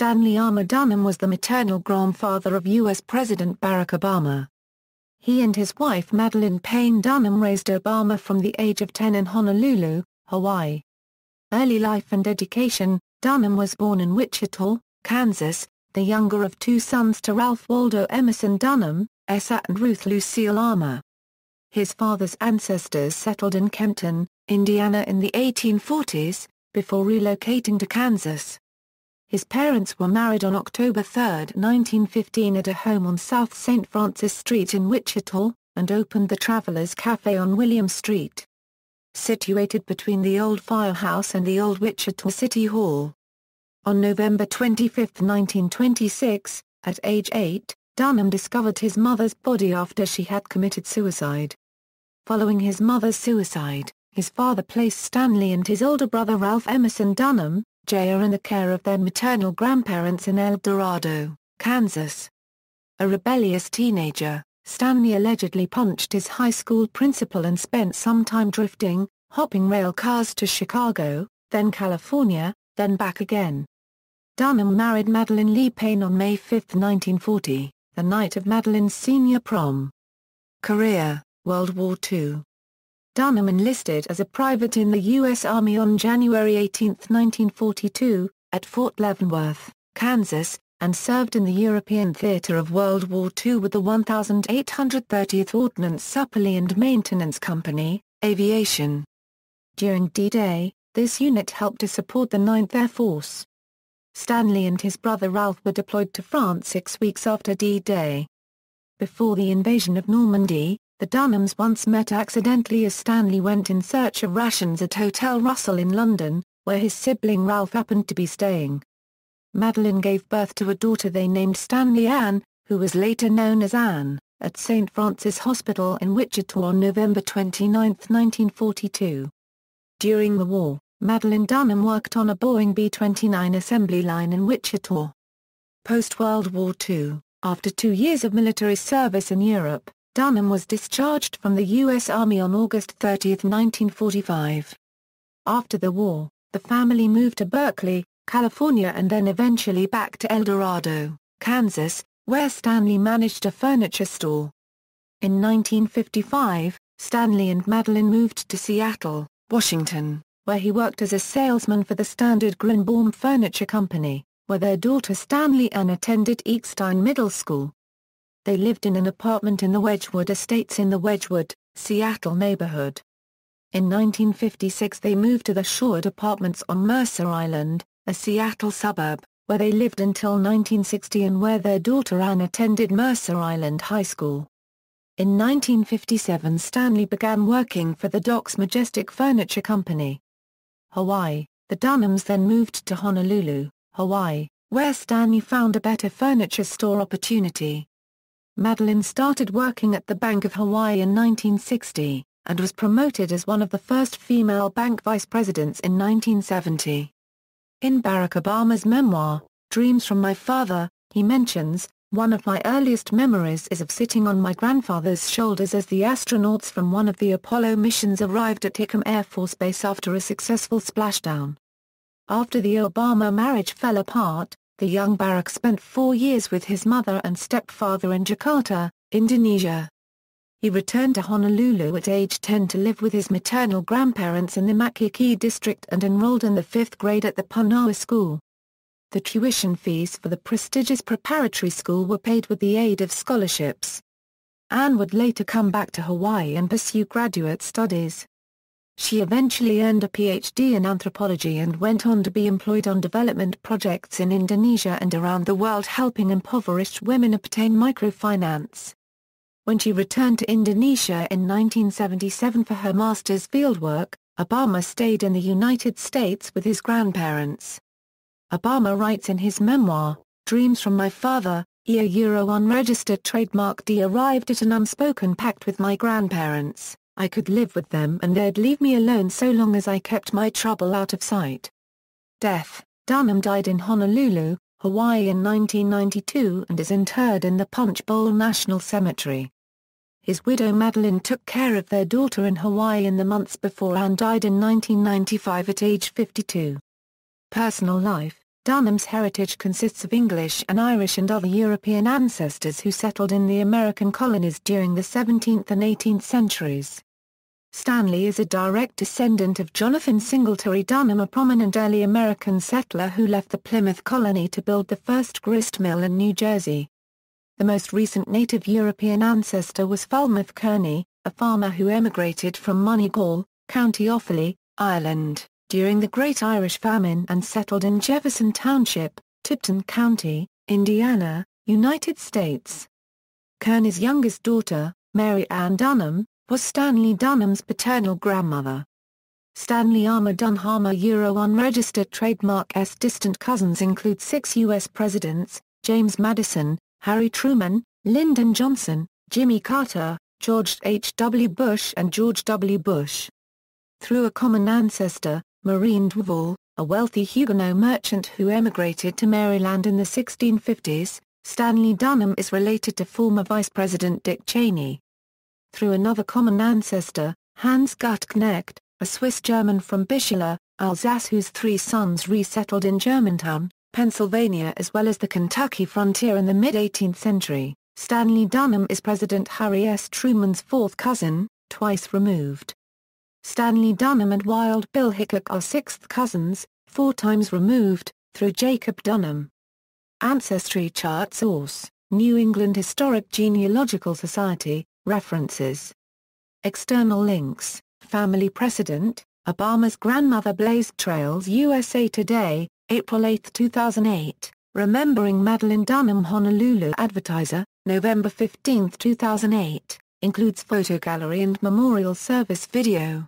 Stanley Armour Dunham was the maternal grandfather of U.S. President Barack Obama. He and his wife Madeline Payne Dunham raised Obama from the age of 10 in Honolulu, Hawaii. Early life and education, Dunham was born in Wichita, Kansas, the younger of two sons to Ralph Waldo Emerson Dunham, Essa and Ruth Lucille Armour. His father's ancestors settled in Kempton, Indiana in the 1840s, before relocating to Kansas. His parents were married on October 3, 1915 at a home on South St. Francis Street in Wichita, and opened the Travelers Cafe on William Street. Situated between the old firehouse and the old Wichita City Hall. On November 25, 1926, at age 8, Dunham discovered his mother's body after she had committed suicide. Following his mother's suicide, his father placed Stanley and his older brother Ralph Emerson Dunham, Jay are in the care of their maternal grandparents in El Dorado, Kansas. A rebellious teenager, Stanley allegedly punched his high school principal and spent some time drifting, hopping rail cars to Chicago, then California, then back again. Dunham married Madeline Lee Payne on May 5, 1940, the night of Madeline's senior prom. Career: World War II Dunham enlisted as a private in the U.S. Army on January 18, 1942, at Fort Leavenworth, Kansas, and served in the European theater of World War II with the 1830th Ordnance Supply and Maintenance Company, Aviation. During D-Day, this unit helped to support the 9th Air Force. Stanley and his brother Ralph were deployed to France six weeks after D-Day. Before the invasion of Normandy, the Dunhams once met accidentally as Stanley went in search of rations at Hotel Russell in London, where his sibling Ralph happened to be staying. Madeline gave birth to a daughter they named Stanley Ann, who was later known as Anne, at St. Francis Hospital in Wichita on November 29, 1942. During the war, Madeline Dunham worked on a Boeing B-29 assembly line in Wichita. Post-World War II, after two years of military service in Europe, Dunham was discharged from the U.S. Army on August 30, 1945. After the war, the family moved to Berkeley, California and then eventually back to El Dorado, Kansas, where Stanley managed a furniture store. In 1955, Stanley and Madeline moved to Seattle, Washington, where he worked as a salesman for the Standard Grinbaum Furniture Company, where their daughter Stanley Ann attended Eckstein Middle School. They lived in an apartment in the Wedgwood Estates in the Wedgwood, Seattle neighborhood. In 1956 they moved to the Shored Apartments on Mercer Island, a Seattle suburb, where they lived until 1960 and where their daughter Anne attended Mercer Island High School. In 1957 Stanley began working for the Docks Majestic Furniture Company. Hawaii, the Dunhams then moved to Honolulu, Hawaii, where Stanley found a better furniture store opportunity. Madeline started working at the Bank of Hawaii in 1960, and was promoted as one of the first female bank vice presidents in 1970. In Barack Obama's memoir, Dreams from My Father, he mentions, one of my earliest memories is of sitting on my grandfather's shoulders as the astronauts from one of the Apollo missions arrived at Hickam Air Force Base after a successful splashdown. After the Obama marriage fell apart, the young Barak spent four years with his mother and stepfather in Jakarta, Indonesia. He returned to Honolulu at age 10 to live with his maternal grandparents in the Makiki district and enrolled in the fifth grade at the Punahou School. The tuition fees for the prestigious preparatory school were paid with the aid of scholarships. Anne would later come back to Hawaii and pursue graduate studies. She eventually earned a PhD in anthropology and went on to be employed on development projects in Indonesia and around the world helping impoverished women obtain microfinance. When she returned to Indonesia in 1977 for her master's fieldwork, Obama stayed in the United States with his grandparents. Obama writes in his memoir, Dreams from My Father, EA Euro unregistered trademark D arrived at an unspoken pact with my grandparents. I could live with them and they'd leave me alone so long as I kept my trouble out of sight. Death Dunham died in Honolulu, Hawaii in 1992 and is interred in the Punch Bowl National Cemetery. His widow Madeline took care of their daughter in Hawaii in the months before Anne died in 1995 at age 52. Personal life Dunham's heritage consists of English and Irish and other European ancestors who settled in the American colonies during the 17th and 18th centuries. Stanley is a direct descendant of Jonathan Singletary Dunham a prominent early American settler who left the Plymouth colony to build the first grist mill in New Jersey. The most recent native European ancestor was Falmouth Kearney, a farmer who emigrated from Moneygall, County Offaly, Ireland, during the Great Irish Famine and settled in Jefferson Township, Tipton County, Indiana, United States. Kearney's youngest daughter, Mary Ann Dunham, was Stanley Dunham's paternal grandmother. Stanley Armour Dunhammer Euro unregistered trademark S. Distant cousins include six U.S. presidents, James Madison, Harry Truman, Lyndon Johnson, Jimmy Carter, George H. W. Bush and George W. Bush. Through a common ancestor, Marine Duval, a wealthy Huguenot merchant who emigrated to Maryland in the 1650s, Stanley Dunham is related to former Vice President Dick Cheney. Through another common ancestor, Hans Gutknecht, a Swiss-German from Bischula, Alsace whose three sons resettled in Germantown, Pennsylvania as well as the Kentucky frontier in the mid-18th century, Stanley Dunham is President Harry S. Truman's fourth cousin, twice removed. Stanley Dunham and Wild Bill Hickok are sixth cousins, four times removed, through Jacob Dunham. Ancestry chart source, New England Historic Genealogical Society, references. External links, family precedent, Obama's grandmother blazed trails USA Today, April 8, 2008, Remembering Madeline Dunham Honolulu Advertiser, November 15, 2008, includes photo gallery and memorial service video.